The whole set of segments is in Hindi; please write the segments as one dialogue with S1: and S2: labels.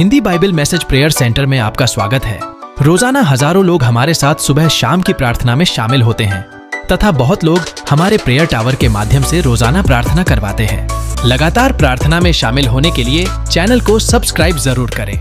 S1: Hindi Bible message prayer centre में आपका स्वागत है रोजाना हजारों लोग हमारे साथ सुबह शाम की प्रार्थना में शामिल होते हैं तथा बहुत लोग हमारे प्रेयर टावर के माध्यम से रोजाना प्रार्थना करवाते हैं लगातार प्रार्थना में शामिल होने के लिए चैनल को सब्सक्राइब जरूर करें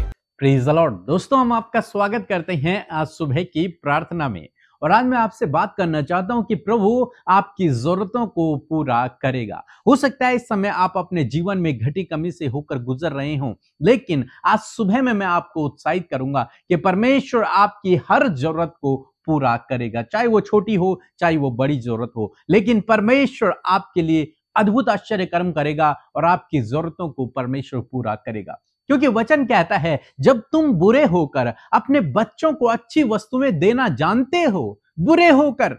S1: दोस्तों हम आपका स्वागत करते हैं आज सुबह की प्रार्थना में और आज मैं आपसे बात करना चाहता हूं कि प्रभु आपकी जरूरतों को पूरा करेगा हो सकता है इस समय आप अपने जीवन में घटी कमी से होकर गुजर रहे हो लेकिन आज सुबह में मैं आपको उत्साहित करूंगा कि परमेश्वर आपकी हर जरूरत को पूरा करेगा चाहे वो छोटी हो चाहे वो बड़ी जरूरत हो लेकिन परमेश्वर आपके लिए अद्भुत आश्चर्य कर्म करेगा और आपकी जरूरतों को परमेश्वर पूरा करेगा क्योंकि वचन कहता है जब तुम बुरे होकर अपने बच्चों को अच्छी वस्तुएं देना जानते हो बुरे होकर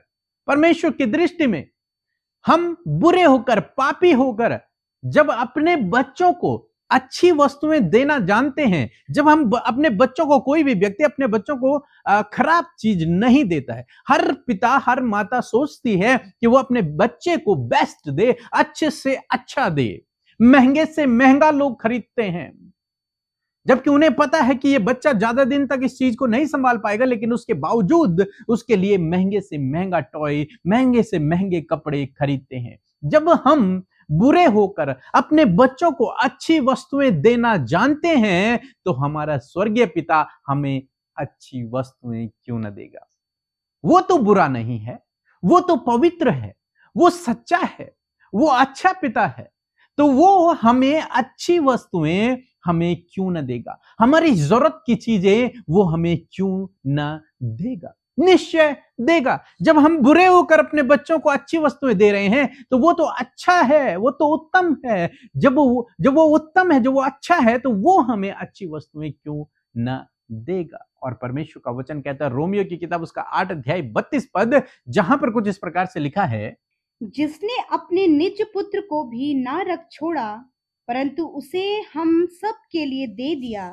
S1: परमेश्वर की दृष्टि में हम बुरे होकर पापी होकर जब अपने बच्चों को अच्छी वस्तुएं देना जानते हैं जब हम अपने बच्चों को कोई भी व्यक्ति अपने बच्चों को खराब चीज नहीं देता है हर पिता हर माता सोचती है कि वो अपने बच्चे को बेस्ट दे अच्छे से अच्छा दे महंगे से महंगा लोग खरीदते हैं जबकि उन्हें पता है कि ये बच्चा ज्यादा दिन तक इस चीज को नहीं संभाल पाएगा लेकिन उसके बावजूद उसके लिए महंगे से महंगा टॉय महंगे से महंगे कपड़े खरीदते हैं जब हम बुरे होकर अपने बच्चों को अच्छी वस्तुएं देना जानते हैं तो हमारा स्वर्गीय पिता हमें अच्छी वस्तुएं क्यों ना देगा वो तो बुरा नहीं है वो तो पवित्र है वो सच्चा है वो अच्छा पिता है तो वो हमें अच्छी वस्तुएं हमें क्यों ना देगा हमारी जरूरत की चीजें वो हमें क्यों ना देगा निश्चय देगा जब हम बुरे होकर अपने बच्चों को अच्छी वस्तुएं दे रहे हैं तो वो तो अच्छा है वो तो उत्तम है जब वो जब वो उत्तम है जब वो अच्छा है तो वो हमें अच्छी वस्तुएं क्यों ना देगा और परमेश्वर का वचन कहता है रोमियो की किताब उसका आठ अध्याय बत्तीस पद जहां पर कुछ इस प्रकार से लिखा है
S2: जिसने अपने निज पुत्र को भी ना रख छोड़ा परंतु उसे हम सब के लिए दे दिया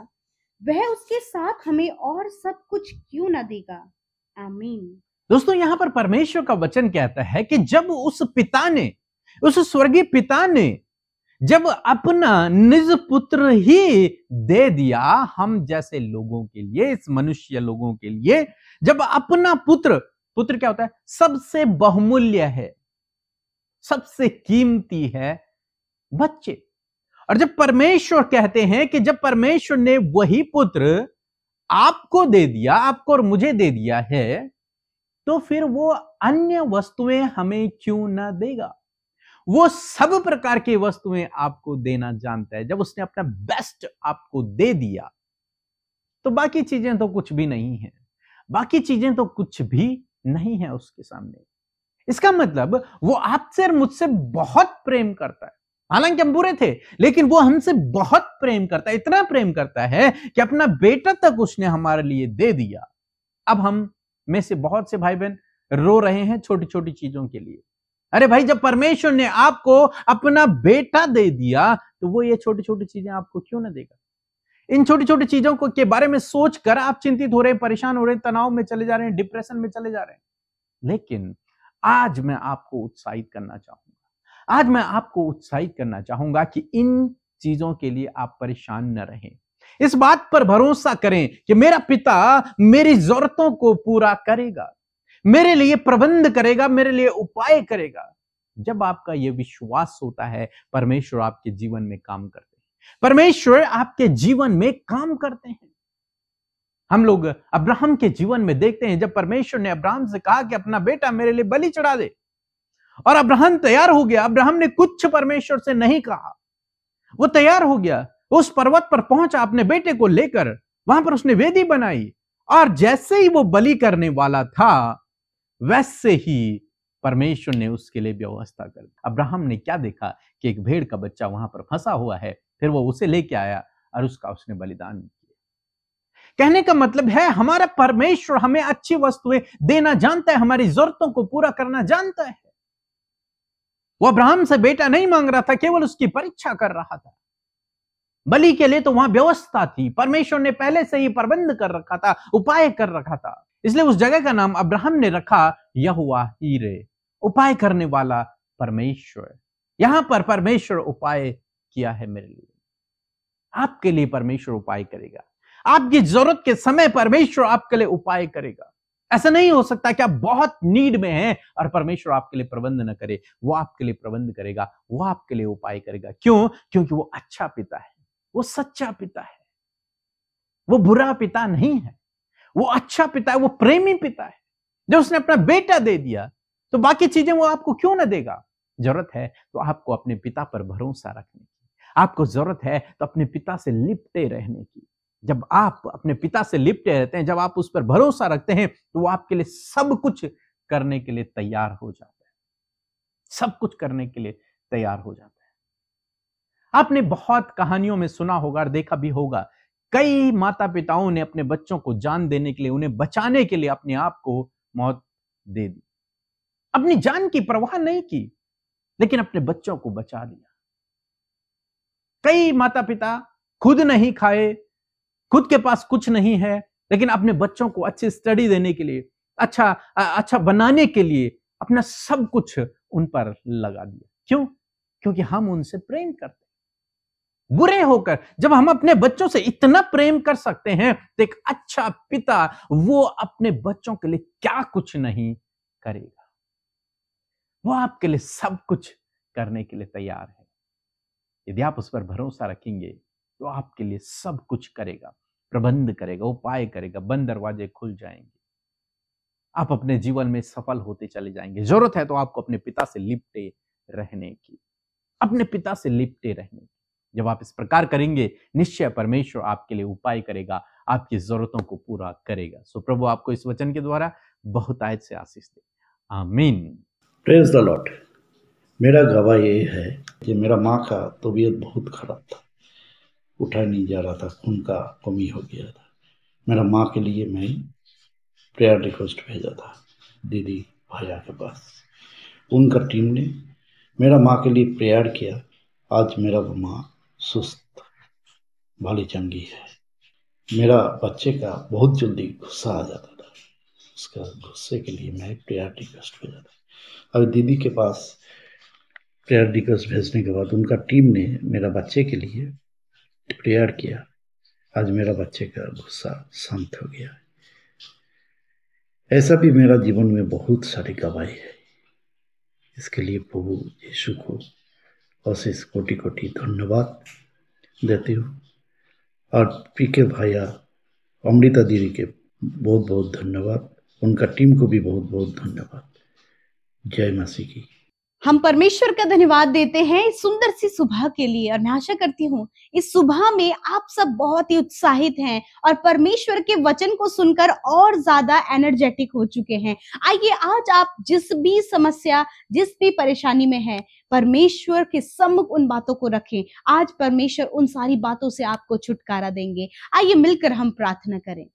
S2: वह उसके साथ हमें और सब कुछ क्यों ना देगा आमीन
S1: दोस्तों यहाँ पर परमेश्वर का वचन कहता है कि जब उस पिता ने उस स्वर्गीय पिता ने जब अपना निज पुत्र ही दे दिया हम जैसे लोगों के लिए इस मनुष्य लोगों के लिए जब अपना पुत्र पुत्र क्या होता है सबसे बहुमूल्य है सबसे कीमती है बच्चे और जब परमेश्वर कहते हैं कि जब परमेश्वर ने वही पुत्र आपको दे दिया आपको और मुझे दे दिया है तो फिर वो अन्य वस्तुएं हमें क्यों ना देगा वो सब प्रकार की वस्तुएं आपको देना जानता है जब उसने अपना बेस्ट आपको दे दिया तो बाकी चीजें तो कुछ भी नहीं है बाकी चीजें तो कुछ भी नहीं है उसके सामने इसका मतलब वो आपसे और मुझसे बहुत प्रेम करता है हालांकि हम बुरे थे लेकिन वो हमसे बहुत प्रेम करता है इतना प्रेम करता है कि अपना बेटा तक उसने हमारे लिए दे दिया अब हम में से बहुत से भाई बहन रो रहे हैं छोटी छोटी चीजों के लिए अरे भाई जब परमेश्वर ने आपको अपना बेटा दे दिया तो वो ये छोटी छोटी चीजें आपको क्यों ना देगा इन छोटी छोटी चीजों को के बारे में सोचकर आप चिंतित हो रहे हैं परेशान हो रहे हैं तनाव में चले जा रहे हैं डिप्रेशन में चले जा रहे हैं लेकिन आज मैं आपको उत्साहित करना चाहूंगा आज मैं आपको उत्साहित करना चाहूंगा कि इन चीजों के लिए आप परेशान न रहें इस बात पर भरोसा करें कि मेरा पिता मेरी जरूरतों को पूरा करेगा मेरे लिए प्रबंध करेगा मेरे लिए उपाय करेगा जब आपका यह विश्वास होता है परमेश्वर आपके जीवन में काम करते हैं परमेश्वर आपके जीवन में काम करते हैं हम लोग अब्राहम के जीवन में देखते हैं जब परमेश्वर ने अब्राहम से कहा कि अपना बेटा मेरे लिए बलि चढ़ा दे और अब्राहम तैयार हो गया अब्राहम ने कुछ परमेश्वर से नहीं कहा वो तैयार हो गया उस पर्वत पर पहुंचा अपने बेटे को लेकर वहां पर उसने वेदी बनाई और जैसे ही वो बलि करने वाला था वैसे ही परमेश्वर ने उसके लिए व्यवस्था कर दी अब्राहम ने क्या देखा कि एक भेड़ का बच्चा वहां पर फंसा हुआ है फिर वो उसे लेके आया और उसका उसने बलिदान किया कहने का मतलब है हमारा परमेश्वर हमें अच्छी वस्तुएं देना जानता है हमारी जरूरतों को पूरा करना जानता है वो अब्राहम से बेटा नहीं मांग रहा था केवल उसकी परीक्षा कर रहा था बलि के लिए तो वहां व्यवस्था थी परमेश्वर ने पहले से ही प्रबंध कर रखा था उपाय कर रखा था इसलिए उस जगह का नाम अब्राहम ने रखा यहुआ हीरे उपाय करने वाला परमेश्वर यहां पर परमेश्वर उपाय किया है मेरे लिए आपके लिए परमेश्वर उपाय करेगा आपकी जरूरत के समय परमेश्वर आपके लिए उपाय करेगा ऐसा नहीं हो सकता कि आप बहुत नीड में हैं और परमेश्वर आपके लिए प्रबंध न करे वो आपके लिए प्रबंध करेगा वो आपके लिए उपाय करेगा क्यों क्योंकि वो अच्छा पिता है वो सच्चा पिता है वो बुरा पिता नहीं है वो अच्छा पिता है वो प्रेमी पिता है जब उसने अपना बेटा दे दिया तो बाकी चीजें वो आपको क्यों ना देगा जरूरत है तो आपको अपने पिता पर भरोसा रखने की आपको जरूरत है तो अपने पिता से लिपटे रहने की जब आप अपने पिता से लिपटे रहते हैं जब आप उस पर भरोसा रखते हैं तो वो आपके लिए सब कुछ करने के लिए तैयार हो जाता है सब कुछ करने के लिए तैयार हो जाता है आपने बहुत कहानियों में सुना होगा और देखा भी होगा कई माता पिताओं ने अपने बच्चों को जान देने के लिए उन्हें बचाने के लिए अपने आप को मौत दे दी अपनी जान की परवाह नहीं की लेकिन अपने बच्चों को बचा दिया कई माता पिता खुद नहीं खाए खुद के पास कुछ नहीं है लेकिन अपने बच्चों को अच्छी स्टडी देने के लिए अच्छा अच्छा बनाने के लिए अपना सब कुछ उन पर लगा दिया क्यों क्योंकि हम उनसे प्रेम करते बुरे होकर जब हम अपने बच्चों से इतना प्रेम कर सकते हैं तो एक अच्छा पिता वो अपने बच्चों के लिए क्या कुछ नहीं करेगा वो आपके लिए सब कुछ करने के लिए तैयार है यदि आप उस पर भरोसा रखेंगे जो तो आपके लिए सब कुछ करेगा प्रबंध करेगा उपाय करेगा बंद दरवाजे खुल जाएंगे आप अपने जीवन में सफल होते चले जाएंगे जरूरत है तो आपको अपने पिता से लिपटे रहने की अपने पिता से लिपटे रहने की जब आप इस प्रकार करेंगे निश्चय परमेश्वर आपके लिए उपाय करेगा आपकी जरूरतों को पूरा करेगा सो प्रभु आपको इस वचन के द्वारा बहुत आयत
S3: से आशीष दे आमीन प्रेज द लॉर्ड मेरा गवाह यही है कि मेरा माँ का तबीयत बहुत खराब था उठा नहीं जा रहा था खून का कमी हो गया था मेरा माँ के लिए मैं प्रेयर रिक्वेस्ट भेजा था दीदी भैया के पास उनका टीम ने मेरा माँ के लिए प्रेयर किया आज मेरा वो माँ सुस्त भली चंगी है मेरा बच्चे का बहुत जल्दी गुस्सा आ जाता था उसका गुस्से के लिए मैं प्रेयर रिक्वेस्ट भेजा था अब दीदी के पास प्रेयर रिक्वेस्ट भेजने के बाद उनका टीम ने मेरा बच्चे के लिए प्रेयर किया आज मेरा बच्चे का गुस्सा शांत हो गया ऐसा भी मेरा जीवन में बहुत सारी गवाही है इसके लिए प्रभु यीशु को अशेष कोटि कोटि धन्यवाद देती हूँ और पी के भाइया अमृता दीदी के बहुत बहुत धन्यवाद उनका टीम को भी बहुत बहुत धन्यवाद जय मासी की
S2: हम परमेश्वर का धन्यवाद देते हैं इस सुंदर सी सुबह के लिए और मैं आशा करती हूँ इस सुबह में आप सब बहुत ही उत्साहित हैं और परमेश्वर के वचन को सुनकर और ज्यादा एनर्जेटिक हो चुके हैं आइए आज आप जिस भी समस्या जिस भी परेशानी में है परमेश्वर के सम्मुख उन बातों को रखें आज परमेश्वर उन सारी बातों से आपको छुटकारा देंगे आइए मिलकर हम प्रार्थना करें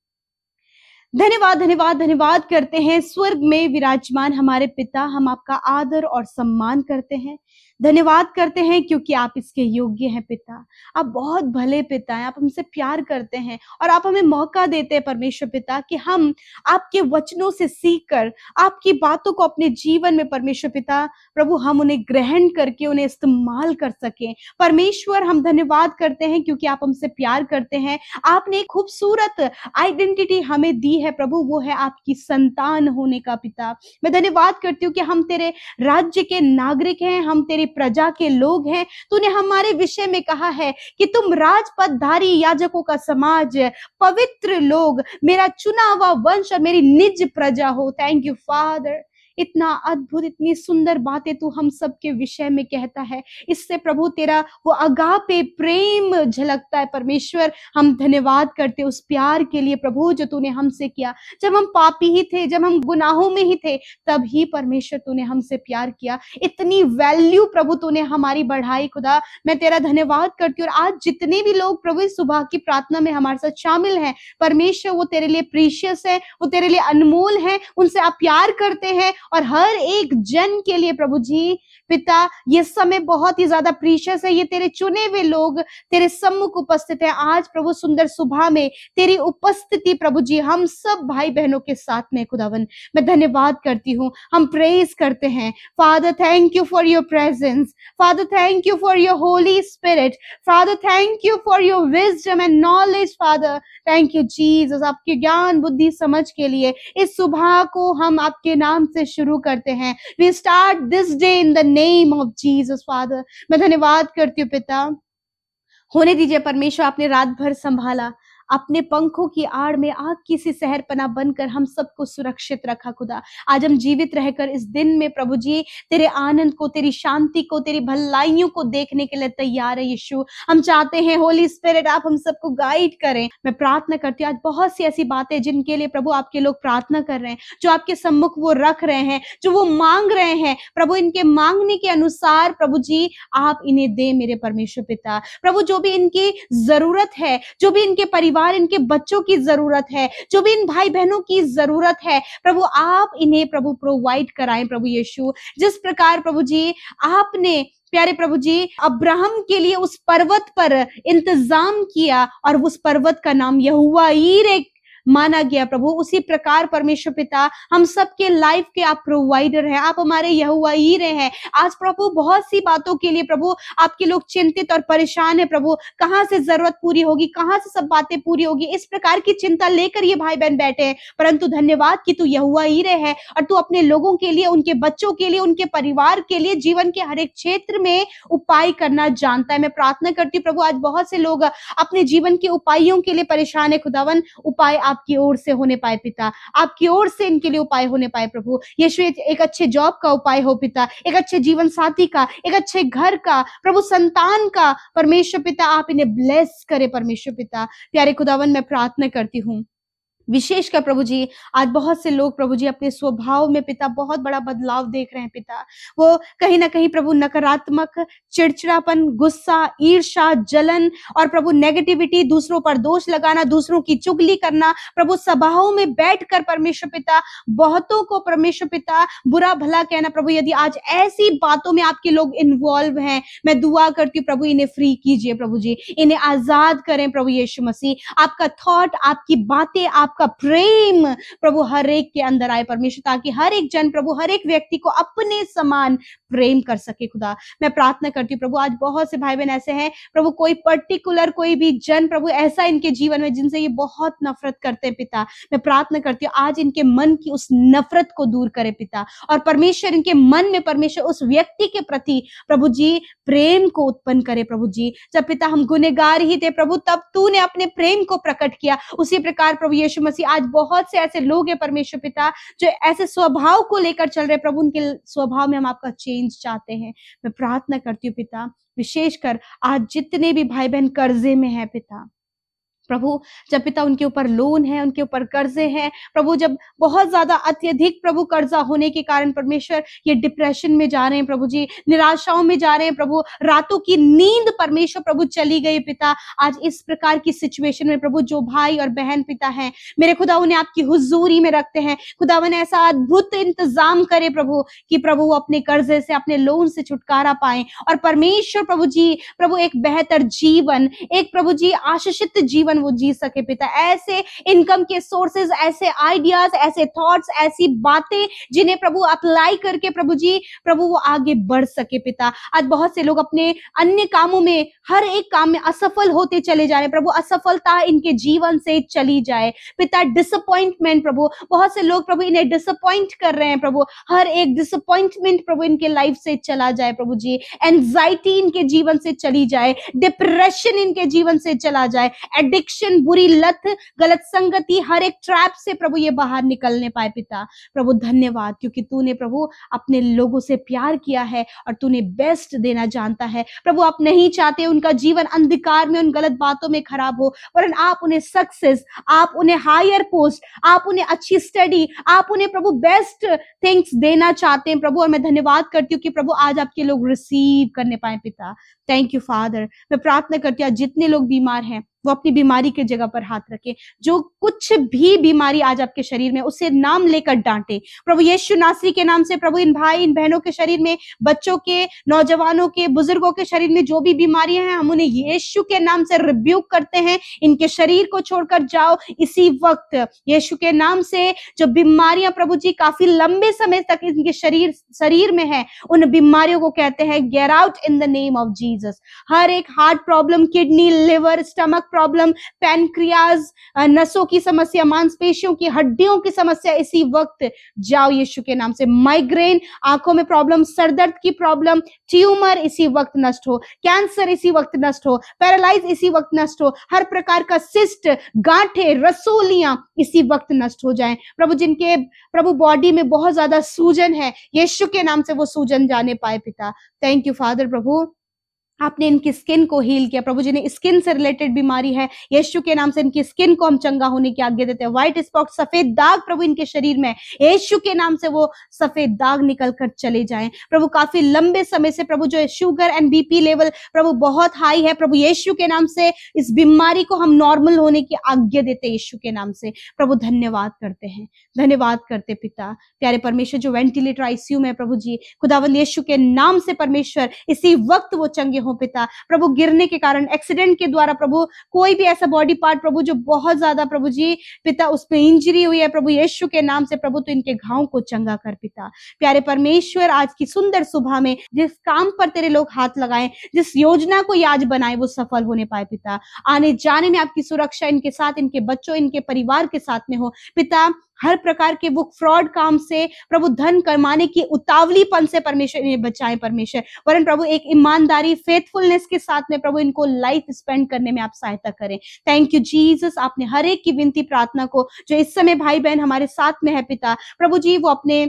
S2: धन्यवाद धन्यवाद धन्यवाद करते हैं स्वर्ग में विराजमान हमारे पिता हम आपका आदर और सम्मान करते हैं धन्यवाद करते हैं क्योंकि आप इसके योग्य हैं पिता आप बहुत भले पिता हैं आप हमसे प्यार करते हैं और आप हमें मौका देते हैं परमेश्वर पिता कि हम आपके वचनों से सीख कर आपकी बातों को अपने जीवन में परमेश्वर पिता प्रभु हम उन्हें ग्रहण करके उन्हें इस्तेमाल कर सकें परमेश्वर हम धन्यवाद करते हैं क्योंकि आप हमसे प्यार करते हैं आपने एक खूबसूरत आइडेंटिटी हमें दी है प्रभु वो है आपकी संतान होने का पिता मैं धन्यवाद करती हूँ कि हम तेरे राज्य के नागरिक हैं हम तेरे प्रजा के लोग हैं तूने हमारे विषय में कहा है कि तुम राजपदधारी याजकों का समाज पवित्र लोग मेरा चुना हुआ वंश और मेरी निज प्रजा हो थैंक यू फादर इतना अद्भुत इतनी सुंदर बातें तू हम सब के विषय में कहता है इससे प्रभु तेरा वो अगा पे प्रेम झलकता है परमेश्वर हम धन्यवाद करते उस प्यार के लिए प्रभु जो तूने हमसे किया जब हम पापी ही थे जब हम गुनाहों में ही थे तब ही परमेश्वर तूने हमसे प्यार किया इतनी वैल्यू प्रभु तूने हमारी बढ़ाई खुदा मैं तेरा धन्यवाद करती हूँ और आज जितने भी लोग प्रभु सुबह की प्रार्थना में हमारे साथ शामिल हैं परमेश्वर वो तेरे लिए प्रीशियस है वो तेरे लिए अनमोल है उनसे आप प्यार करते हैं और हर एक जन के लिए प्रभु जी पिता ये समय बहुत ही ज्यादा प्रीशियस है ये तेरे चुने हुए लोग तेरे सम्मुख उपस्थित है आज प्रभु सुंदर सुबह में तेरी उपस्थिति प्रभु जी हम सब भाई बहनों के साथ में खुदावन मैं धन्यवाद करती हूँ हम प्रेज करते हैं father thank you for your presence father thank you for your holy spirit father thank you for your wisdom and knowledge father thank you Jesus आपके ज्ञान बुद्धि समझ के लिए इस सुबह को हम आपके नाम से शुरू करते हैं we start this day in the name of Jesus father मैं धन्यवाद करती हूँ पिता होने दीजिए परमेश्वर आपने रात भर संभाला अपने पंखों की आड़ में आग की सी सहरपना बनकर हम सबको सुरक्षित रखा खुदा आज हम जीवित रहकर इस दिन में प्रभु जी तेरे आनंद को तेरी शांति को तेरी भलाइयों को देखने के लिए तैयार है यीशु हम चाहते हैं होली स्पिरिट आप हम सबको गाइड करें मैं प्रार्थना करती हूँ आज बहुत सी ऐसी बातें जिनके लिए प्रभु आपके लोग प्रार्थना कर रहे हैं जो आपके सम्मुख वो रख रहे हैं जो वो मांग रहे हैं प्रभु इनके मांगने के अनुसार प्रभु जी आप इन्हें दे मेरे परमेश्वर पिता प्रभु जो भी इनकी जरूरत है जो भी इनके परिवार परिवार इनके बच्चों की जरूरत है जो भी इन भाई बहनों की जरूरत है प्रभु आप इन्हें प्रभु प्रोवाइड कराएं प्रभु यीशु जिस प्रकार प्रभु जी आपने प्यारे प्रभु जी अब्राहम के लिए उस पर्वत पर इंतजाम किया और उस पर्वत का नाम यहुआ ईर माना गया प्रभु उसी प्रकार परमेश्वर पिता हम सबके लाइफ के आप प्रोवाइडर हैं आप हमारे यहुआ ही रहे हैं आज प्रभु बहुत सी बातों के लिए प्रभु आपके लोग चिंतित और परेशान है प्रभु कहाँ से जरूरत पूरी होगी कहाँ से सब बातें पूरी होगी इस प्रकार की चिंता लेकर ये भाई बहन बैठे हैं परंतु धन्यवाद कि तू यहुआ ही रहे है और तू अपने लोगों के लिए उनके बच्चों के लिए उनके परिवार के लिए जीवन के हर एक क्षेत्र में उपाय करना जानता है मैं प्रार्थना करती हूँ प्रभु आज बहुत से लोग अपने जीवन के उपायों के लिए परेशान है खुदावन उपाय आपकी ओर से होने पाए पिता आपकी ओर से इनके लिए उपाय होने पाए प्रभु यीशु एक अच्छे जॉब का उपाय हो पिता एक अच्छे जीवन साथी का एक अच्छे घर का प्रभु संतान का परमेश्वर पिता आप इन्हें ब्लेस करे परमेश्वर पिता प्यारे खुदावन मैं प्रार्थना करती हूँ विशेषकर प्रभु जी आज बहुत से लोग प्रभु जी अपने स्वभाव में पिता बहुत बड़ा बदलाव देख रहे हैं पिता वो कहीं ना कहीं प्रभु नकारात्मक चिड़चिड़ापन गुस्सा ईर्षा जलन और प्रभु नेगेटिविटी दूसरों पर दोष लगाना दूसरों की चुगली करना प्रभु सभाओं में कर परमेश्वर पिता बहुतों को परमेश्वर पिता बुरा भला कहना प्रभु यदि आज ऐसी बातों में आपके लोग इन्वॉल्व हैं मैं दुआ करती हूँ प्रभु इन्हें फ्री कीजिए प्रभु जी इन्हें आजाद करें प्रभु यीशु मसीह आपका थॉट आपकी बातें आपका आपका प्रेम प्रभु हर एक के अंदर आए परमेश्वर ताकि हर एक जन प्रभु हर एक व्यक्ति को अपने समान प्रेम कर सके खुदा मैं प्रार्थना करती हूँ प्रभु आज बहुत से भाई बहन ऐसे हैं प्रभु कोई पर्टिकुलर कोई भी जन प्रभु ऐसा इनके जीवन में जिनसे ये बहुत नफरत करते हैं पिता मैं प्रार्थना करती हूँ आज इनके मन की उस नफरत को दूर करे पिता और परमेश्वर इनके मन में परमेश्वर उस व्यक्ति के प्रति प्रभु जी प्रेम को उत्पन्न करे प्रभु जी जब पिता हम गुनेगार ही थे प्रभु तब ने अपने प्रेम को प्रकट किया उसी प्रकार प्रभु यीशु मसीह आज बहुत से ऐसे लोग हैं परमेश्वर पिता जो ऐसे स्वभाव को लेकर चल रहे प्रभु उनके स्वभाव में हम आपका चेंज चाहते हैं मैं प्रार्थना करती हूँ पिता विशेषकर आज जितने भी भाई बहन कर्जे में है पिता प्रभु जब पिता उनके ऊपर लोन है उनके ऊपर कर्जे हैं प्रभु जब बहुत ज्यादा अत्यधिक प्रभु कर्जा होने के कारण परमेश्वर ये डिप्रेशन में जा रहे हैं प्रभु जी निराशाओं में जा रहे हैं प्रभु रातों की नींद परमेश्वर प्रभु चली गई पिता आज इस प्रकार की सिचुएशन में प्रभु जो भाई और बहन पिता है मेरे खुदा उन्हें आपकी हुजूरी में रखते हैं खुदा उन्हें ऐसा अद्भुत इंतजाम करे प्रभु कि प्रभु अपने कर्जे से अपने लोन से छुटकारा पाए और परमेश्वर प्रभु जी प्रभु एक बेहतर जीवन एक प्रभु जी आशीषित जीवन वो जीत सके पिता ऐसे इनकम के सोर्सेज ऐसे आइडियाज ऐसे थॉट्स ऐसी बातें जिन्हें प्रभु अप्लाई करके प्रभु जी प्रभु वो आगे बढ़ सके पिता आज बहुत से लोग अपने अन्य कामों में हर एक काम में असफल होते चले जा रहे प्रभु असफलता इनके जीवन से चली जाए पिता डिसअपॉइंटमेंट प्रभु बहुत से लोग प्रभु इन्हें डिसअपॉइंट कर रहे हैं प्रभु हर एक डिसअपॉइंटमेंट प्रभु इनके लाइफ से चला जाए प्रभु जी एंजाइटी इनके जीवन से चली जाए डिप्रेशन इनके जीवन से चला जाए एडिक्शन एडिक्शन बुरी लत गलत संगति हर एक ट्रैप से प्रभु ये बाहर निकलने पाए पिता प्रभु धन्यवाद क्योंकि तूने प्रभु अपने लोगों से प्यार किया है और तूने बेस्ट देना जानता है प्रभु आप नहीं चाहते उनका जीवन अंधकार में उन गलत बातों में खराब हो पर आप उन्हें सक्सेस आप उन्हें हायर पोस्ट आप उन्हें अच्छी स्टडी आप उन्हें प्रभु बेस्ट थिंग्स देना चाहते हैं प्रभु और मैं धन्यवाद करती हूँ कि प्रभु आज आपके लोग रिसीव करने पाए पिता थैंक यू फादर मैं प्रार्थना करती हूँ जितने लोग बीमार हैं वो अपनी बीमारी की जगह पर हाथ रखे जो कुछ भी बीमारी आज आपके शरीर में उसे नाम लेकर डांटे प्रभु यीशु नासरी के नाम से प्रभु इन भाई इन बहनों के शरीर में बच्चों के नौजवानों के बुजुर्गों के शरीर में जो भी बीमारियां हैं हम उन्हें यीशु के नाम से रिब्यूक करते हैं इनके शरीर को छोड़कर जाओ इसी वक्त यीशु के नाम से जो बीमारियां प्रभु जी काफी लंबे समय तक इनके शरीर शरीर में है उन बीमारियों को कहते हैं get out in the name of Jesus हर एक heart problem kidney liver stomach problem pancreas uh, नसों की समस्या मांसपेशियों की हड्डियों की समस्या इसी वक्त जाओ यीशु के नाम से माइग्रेन आंखों में प्रॉब्लम सरदर्द की प्रॉब्लम ट्यूमर इसी वक्त नष्ट हो कैंसर इसी वक्त नष्ट हो पैरालाइज इसी वक्त नष्ट हो हर प्रकार का सिस्ट गांठे रसोलियां इसी वक्त नष्ट हो जाए प्रभु जिनके प्रभु बॉडी में बहुत ज्यादा सूजन है यीशु के नाम से वो सूजन जाने पाए पिता थैंक यू फादर प्रभु आपने इनकी स्किन को हील किया प्रभु जी ने स्किन से रिलेटेड बीमारी है यीशु के नाम से इनकी स्किन को हम चंगा होने की आज्ञा देते हैं व्हाइट स्पॉट सफेद दाग प्रभु इनके शरीर में यीशु के नाम से वो सफेद दाग निकल कर चले जाए प्रभु काफी लंबे समय से प्रभु जो शुगर एंड बीपी लेवल प्रभु बहुत हाई है प्रभु यशु के नाम से इस बीमारी को हम नॉर्मल होने की आज्ञा देते यीशु के नाम से प्रभु धन्यवाद करते हैं धन्यवाद करते पिता प्यारे परमेश्वर जो वेंटिलेटर आईसीयू में प्रभु जी खुदावंद यीशु के नाम से परमेश्वर इसी वक्त वो चंगे हो हो पिता प्रभु गिरने के कारण एक्सीडेंट के द्वारा प्रभु कोई भी ऐसा बॉडी पार्ट प्रभु जो बहुत ज्यादा प्रभु जी पिता उसमें इंजरी हुई है प्रभु यीशु के नाम से प्रभु तो इनके घाव को चंगा कर पिता प्यारे परमेश्वर आज की सुंदर सुबह में जिस काम पर तेरे लोग हाथ लगाए जिस योजना को याद बनाए वो सफल होने पाए पिता आने जाने में आपकी सुरक्षा इनके साथ इनके बच्चों इनके परिवार के साथ में हो पिता हर प्रकार के वो फ्रॉड काम से प्रभु धन कमाने की उतावलीपन से परमेश्वर इन्हें बचाए परमेश्वर वरन प्रभु एक ईमानदारी फेथफुलनेस के साथ में प्रभु इनको लाइफ स्पेंड करने में आप सहायता करें थैंक यू जीसस आपने हर एक की विनती प्रार्थना को जो इस समय भाई बहन हमारे साथ में है पिता प्रभु जी वो अपने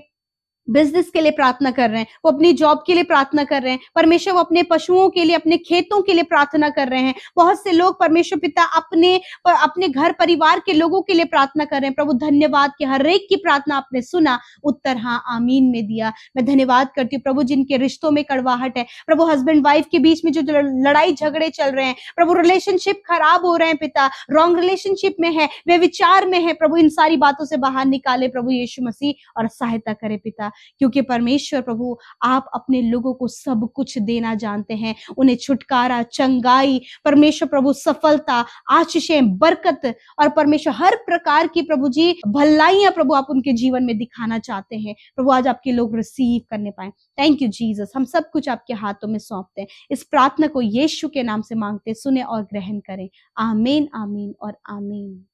S2: बिजनेस के लिए प्रार्थना कर रहे हैं वो अपनी जॉब के लिए प्रार्थना कर रहे हैं परमेश्वर वो अपने पशुओं के लिए अपने खेतों के लिए प्रार्थना कर रहे हैं बहुत से लोग परमेश्वर पिता अपने पर, अपने घर परिवार के लोगों के लिए प्रार्थना कर रहे हैं प्रभु धन्यवाद कि हर एक की प्रार्थना आपने सुना उत्तर हाँ आमीन में दिया मैं धन्यवाद करती हूँ प्रभु जिनके रिश्तों में कड़वाहट है प्रभु हस्बैंड वाइफ के बीच में जो लड़ाई झगड़े चल रहे हैं प्रभु रिलेशनशिप खराब हो रहे हैं पिता रॉन्ग रिलेशनशिप में है वे विचार में है प्रभु इन सारी बातों से बाहर निकाले प्रभु यीशु मसीह और सहायता करे पिता क्योंकि परमेश्वर प्रभु आप अपने लोगों को सब कुछ देना जानते हैं उन्हें छुटकारा चंगाई परमेश्वर प्रभु सफलता आशीषें बरकत और परमेश्वर हर प्रकार की प्रभु जी भलाइयां प्रभु आप उनके जीवन में दिखाना चाहते हैं प्रभु आज आपके लोग रिसीव करने पाए थैंक यू जीजस हम सब कुछ आपके हाथों में सौंपते हैं इस प्रार्थना को यीशु के नाम से मांगते सुने और ग्रहण करें आमीन आमीन और आमीन